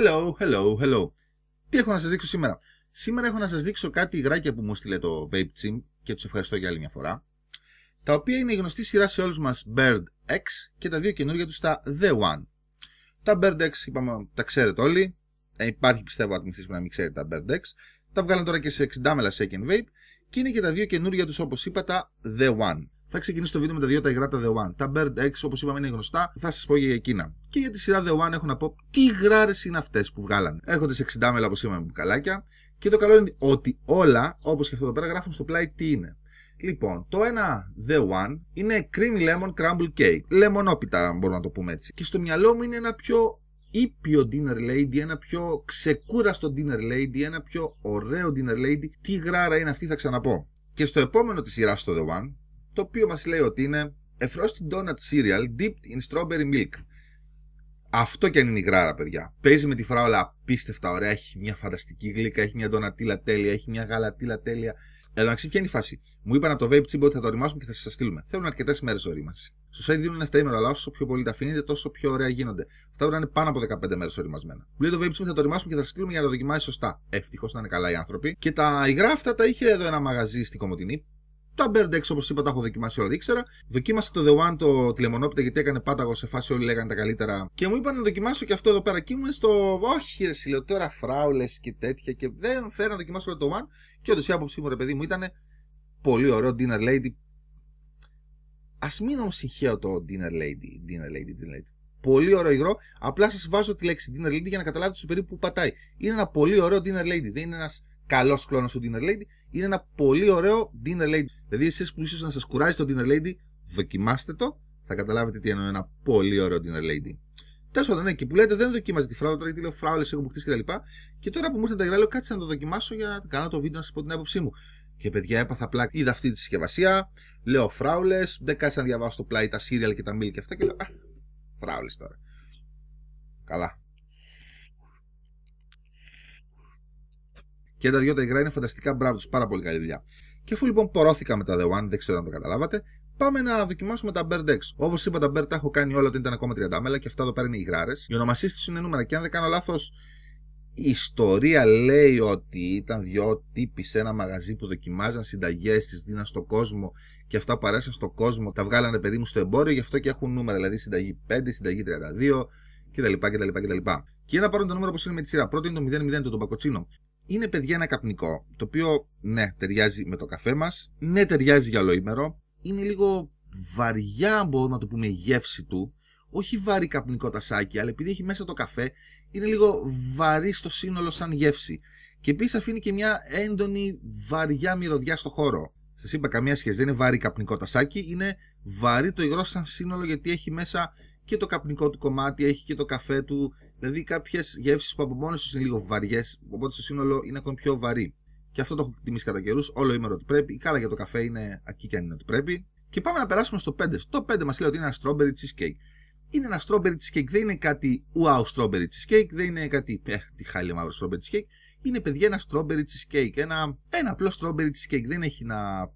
Hello, hello, hello. Τι έχω να σας δείξω σήμερα. Σήμερα έχω να σας δείξω κάτι γράκια που μου στείλε το Vape Team και τους ευχαριστώ για άλλη μια φορά. Τα οποία είναι η γνωστή σειρά σε όλους μας Bird X και τα δύο καινούργια τους τα The One. Τα Bird X είπαμε τα ξέρετε όλοι. Ε, υπάρχει πιστεύω ατμιστής που να μην ξέρει τα Bird X. Τα βγάλαν τώρα και σε 60 μελα second vape και είναι και τα δύο καινούργια τους, όπως είπα τα The One. Θα ξεκινήσω το βίντεο με τα δύο τα υγρά The One. Τα Bird X, όπως είπαμε, είναι γνωστά. Θα σας πω για εκείνα. Και για τη σειρά The One έχω να πω τι γράρε είναι αυτές που βγάλανε. Έρχονται σε 60 μέλα, όπως είπαμε, μπουκαλάκια. Και το καλό είναι ότι όλα, όπως και αυτό εδώ πέρα, γράφουν στο πλάι τι είναι. Λοιπόν, το ένα The One είναι Cream Lemon Crumble Cake. Λεμονόπιτα, μπορούμε να το πούμε έτσι. Και στο μυαλό μου είναι ένα πιο ήπιο dinner lady, ένα πιο ξεκούραστο dinner lady, ένα πιο ωραίο dinner lady. Τι γράρα είναι αυτή, θα ξαναπώ. Και στο επόμενο της σειράς στο The One, το οποίο μας λέει ότι είναι A frosty Donut Cereal Dipped in Strawberry Milk. Αυτό και αν είναι υγράρα, παιδιά. Παίζει με τη φράουλα απίστευτα ωραία. Έχει μια φανταστική γλύκα, έχει μια ντονατήλα τέλεια, έχει μια γαλατήλα τέλεια. Εδώ ξέρει ποια είναι η φάση. Μου είπαν από το Vape Chip ότι θα το οριμάσουμε και θα σας στείλουμε. Θέλουν αρκετές μέρες ορίμανση. Στο site δίνουν 7 ημέρα, αλλά όσο πιο πολύ τα αφήνετε, τόσο πιο ωραία γίνονται. Αυτά πρέπει να είναι πάνω από 15 μέρες οριμασμένα. Μου λέει το Vape ότι θα το οριμάσουμε και θα σας στείλουμε για να το δοκιμάσεις σωστά. Ευτυχώς να είναι καλά οι άνθρωποι. Και τα υγρά αυτά τα είχε εδώ ένα μαγαζί στην Κομωτινή. Τα X όπως είπα τα έχω δοκιμάσει όλα, ήξερα. Δοκίμασα το The One το τηλεμονόπιτα γιατί έκανε πάταγο σε φάση όλοι λέγανε τα καλύτερα. Και μου είπαν να δοκιμάσω και αυτό εδώ πέρα και ήμουν στο. Όχι, ρε, σιλό, τώρα φράουλες και τέτοια και δεν φέρα να δοκιμάσω το One. Και όντως η άποψή μου, ρε παιδί μου, ήταν πολύ ωραίο Dinner Lady. Ας μην όμω το Dinner Lady, Dinner Lady, Dinner Lady. Πολύ ωραίο υγρό. Απλά σας βάζω τη λέξη Dinner Lady για να καταλάβετε περίπου που πατάει. Είναι ένα πολύ ωραίο Dinner Lady. Δεν είναι ένας καλός κλόνος του Dinner Lady. Είναι ένα πολύ ωραίο Dinner Lady. Δηλαδή, εσείς που ίσως να σας κουράζει το Dinner Lady, δοκιμάστε το. Θα καταλάβετε τι εννοώ. Ένα πολύ ωραίο Dinner Lady. Τέλος πάντων, ναι, και που λέτε δεν δοκίμαζε τη φράουλα τώρα γιατί λέω φράουλες έχω μπουκτήσει κτλ. Και, και τώρα που μου ήρθε τα λέω κάτσε να το δοκιμάσω για να κάνω το βίντεο να σας πω την άποψή μου. Και παιδιά, έπαθα απλά. Είδα αυτή τη συσκευασία, λέω φράουλες, δεν κάτσε να διαβάσω το πλάι τα σύριαλ και τα μίλ και αυτά και λέω. Α, φράουλες τώρα. Καλά. Και τα δυο τα υγρά είναι φανταστικά, μπράβο τους, πάρα πολύ καλή δουλειά. Και αφού λοιπόν πορώθηκα με τα The One, δεν ξέρω αν το καταλάβατε, πάμε να δοκιμάσουμε τα Bird X. Όπως είπα, τα Bird τα έχω κάνει όλα όταν ήταν ακόμα 30 μέλα και αυτά εδώ πέρα είναι υγράρες. Οι ονομασίες του είναι νούμερα και αν δεν κάνω λάθος, η ιστορία λέει ότι ήταν δυο τύποι σε ένα μαγαζί που δοκιμάζαν συνταγές, της Δίνα στον κόσμο και αυτά που αρέσαν στον κόσμο τα βγάλανε παιδί μου στο εμπόριο, γι' αυτό και έχουν νούμερα. Δηλαδή συνταγή 5, συνταγή 32 κτλ. κτλ, κτλ. Και να πάρουν το νούμερο όπως είναι με τη σειρά. Πρώτο είναι το 0, το, το Πακοτσίνο είναι παιδιά ένα καπνικό, το οποίο ναι, ταιριάζει με το καφέ μας, ναι, ταιριάζει για ολοήμερο, είναι λίγο βαριά, μπορούμε να το πούμε, η γεύση του. Όχι βαρύ καπνικό τασάκι, αλλά επειδή έχει μέσα το καφέ, είναι λίγο βαρύ στο σύνολο σαν γεύση. Και επίσης αφήνει και μια έντονη βαριά μυρωδιά στο χώρο. Σας είπα, καμία σχέση δεν είναι βαρύ καπνικό τασάκι, είναι βαρύ το υγρό σαν σύνολο γιατί έχει μέσα και το καπνικό του κομμάτι, έχει και το καφέ του, Δηλαδή κάποιες γεύσεις που από μόνες τους είναι λίγο βαριές, οπότε στο σύνολο είναι ακόμη πιο βαρύ. Και αυτό το έχω εκτιμήσει κατά καιρούς, όλο ημέρα ότι πρέπει. Η κάλα για το καφέ είναι εκεί και αν είναι ότι πρέπει. Και πάμε να περάσουμε στο 5. Το 5 μας λέει ότι είναι ένα strawberry cheesecake. Είναι ένα strawberry cheesecake, δεν είναι κάτι wow strawberry cheesecake, δεν είναι κάτι ε, τι χάλι μαύρο strawberry cheesecake. Είναι παιδιά ένα strawberry cheesecake, ένα, ένα απλό strawberry cheesecake. Δεν έχει να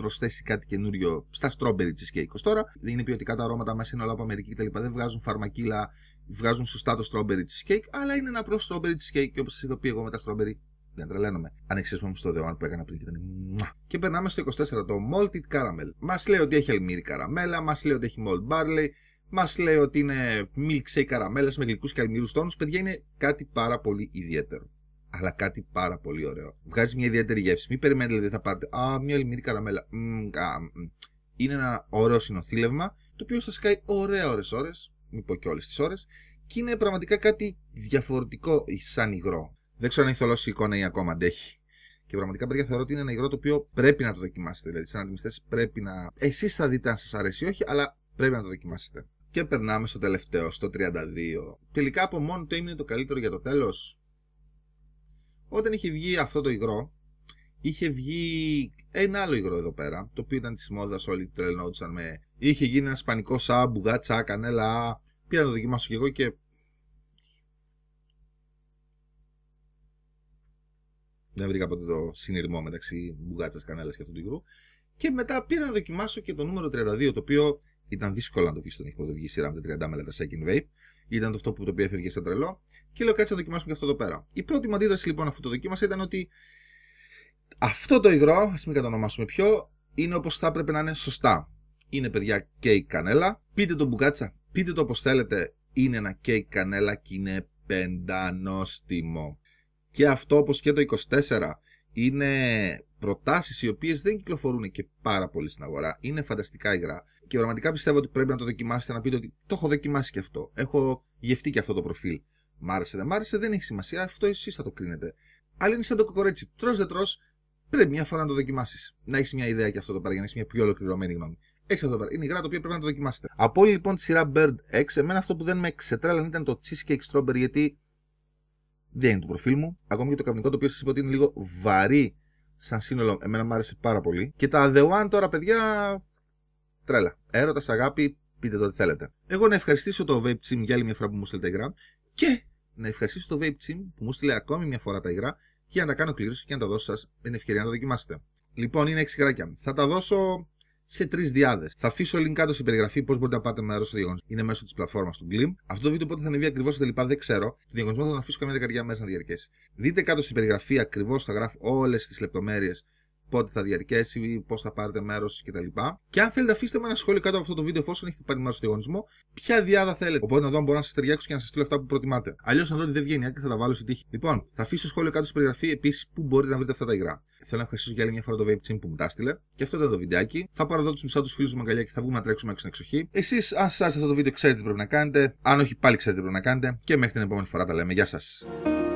προσθέσει κάτι καινούριο στα strawberry cheesecake. Τώρα δεν είναι ποιοτικά τα αρώματα μέσα, είναι όλα από Αμερική κτλ. Δεν βγάζουν φαρμακίλα, βγάζουν σωστά το strawberry cheesecake, αλλά είναι ένα απλό strawberry cheesecake και όπως σας είχα πει εγώ με τα strawberry δεν τρελαίνομαι. Αν εξαιρέσουμε στο δεόν που έκανα πριν και ήταν. Και περνάμε στο 24 το Malted Caramel. Μας λέει ότι έχει αλμύρι καραμέλα, μας λέει ότι έχει malt barley, μας λέει ότι είναι milkshake καραμέλας με γλυκούς και αλμυρούς τόνους. Παιδιά είναι κάτι πάρα πολύ ιδιαίτερο αλλά κάτι πάρα πολύ ωραίο. Βγάζει μια ιδιαίτερη γεύση. Μην περιμένετε δηλαδή θα πάρετε Α, μια λιμνή καραμέλα. Είναι ένα ωραίο συνοθήλευμα το οποίο σας κάει ωραία ώρες ώρες, μην πω και όλες τις ώρες, και είναι πραγματικά κάτι διαφορετικό σαν υγρό. Δεν ξέρω αν έχει θολώσει η εικόνα ή ακόμα αντέχει. Και πραγματικά, παιδιά, θεωρώ ότι είναι ένα υγρό το οποίο πρέπει να το δοκιμάσετε. Δηλαδή, σαν αντιμιστέ πρέπει να. Εσείς θα δείτε αν σας αρέσει όχι, αλλά πρέπει να το δοκιμάσετε. Και περνάμε στο τελευταίο, στο 32. Τελικά από μόνο το είναι το καλύτερο για το τέλος. Όταν είχε βγει αυτό το υγρό, είχε βγει ένα άλλο υγρό εδώ πέρα, το οποίο ήταν της μόδας, όλοι τρελνόντουσαν με. Είχε γίνει ένας σπανικό σα, μπουγάτσα, κανέλα. Ναι, πήρα να το δοκιμάσω κι εγώ και. Δεν βρήκα ποτέ το συνειρμό μεταξύ μπουγάτσα, κανέλας και αυτού του υγρού. Και μετά πήρα να δοκιμάσω και το νούμερο 32, το οποίο ήταν δύσκολο να το βγεις στον έχει βγει σειρά με τα 30 τα Second Vape. Ήταν το αυτό που το οποίο έφευγε σαν τρελό. Και λέω κάτσε να δοκιμάσουμε και αυτό εδώ πέρα. Η πρώτη μου αντίδραση λοιπόν αφού το δοκίμασα ήταν ότι αυτό το υγρό, ας μην κατανομάσουμε πιο, είναι όπως θα έπρεπε να είναι σωστά. Είναι παιδιά κέικ κανέλα. Πείτε το μπουκάτσα, πείτε το όπως θέλετε. Είναι ένα κέικ κανέλα και είναι πεντανόστιμο. Και αυτό όπως και το 24 είναι προτάσεις οι οποίες δεν κυκλοφορούν και πάρα πολύ στην αγορά. Είναι φανταστικά υγρά. Και πραγματικά πιστεύω ότι πρέπει να το δοκιμάσετε, να πείτε ότι το έχω δοκιμάσει και αυτό. Έχω γευτεί και αυτό το προφίλ. Μ' άρεσε, δεν μ' άρεσε, δεν έχει σημασία. Αυτό εσείς θα το κρίνετε. Αλλά είναι σαν το κοκορέτσι. τρο δεν τρώ, πρέπει μια φορά να το δοκιμάσεις. Να έχεις μια ιδέα και αυτό το έχεις μια πιο ολοκληρωμένη γνώμη. Έτσι αυτό Είναι υγρά το οποίο πρέπει να το δοκιμάσετε. Από όλη λοιπόν τη σειρά Bird X, εμένα αυτό που δεν με ξετρέλανε ήταν το Cheesecake Strawberry, γιατί δεν είναι το προφίλ μου. Ακόμη και το καπνικό το οποίο σας είπα ότι είναι λίγο βαρύ σαν σύνολο, εμένα μου άρεσε πάρα πολύ. Και τα The One τώρα, παιδιά, τρέλα. Έρωτας, αγάπη, πείτε το ό,τι θέλετε. Εγώ να ευχαριστήσω το Vape Team για άλλη μια φορά που μου στείλε τα υγρά και να ευχαριστήσω το Vape Team που μου στείλε ακόμη μια φορά τα υγρά για να τα κάνω κλήρωση και να τα δώσω σας την ευκαιρία να τα δοκιμάσετε. Λοιπόν, είναι 6 γράκια. Θα τα δώσω σε τρεις διάδες. Θα αφήσω link κάτω στην περιγραφή πώς μπορείτε να πάτε με στο διαγωνισμό. Είναι μέσω της πλατφόρμας του Glim. Αυτό το βίντεο πότε θα ανεβεί ακριβώς τα δεν ξέρω. Το διαγωνισμό θα τον αφήσω καμιά δεκαετία μέσα να διαρκέσει. Δείτε κάτω στην περιγραφή ακριβώς θα γράφω όλες τις λεπτομέρειες πότε θα διαρκέσει, πώς θα πάρετε μέρος κτλ. Και αν θέλετε, αφήστε με ένα σχόλιο κάτω από αυτό το βίντεο, εφόσον έχετε πάρει μέρος στο διαγωνισμό, ποια διάδα θέλετε. Οπότε να δω μπορώ να σας ταιριάξω και να σας στείλω αυτά που προτιμάτε. Αλλιώς, αν δω ότι δεν βγαίνει άκρη, θα τα βάλω στη τύχη. Λοιπόν, θα αφήσω σχόλιο κάτω στην περιγραφή επίσης που μπορείτε να βρείτε αυτά τα υγρά. Θέλω να ευχαριστήσω για άλλη μια φορά το Vape Tim που μου τα στείλε. Και αυτό ήταν το βιντεάκι. Θα πάρω εδώ τους μισά τους φίλους μου αγκαλιά και θα βγούμε να τρέξουμε έξω στην εξοχή. Εσείς, αν σας αυτό το βίντεο, ξέρετε τι πρέπει να κάνετε. Αν όχι, πάλι ξέρετε τι πρέπει να κάνετε. Και μέχρι την επόμενη φορά τα λέμε. Γεια σας.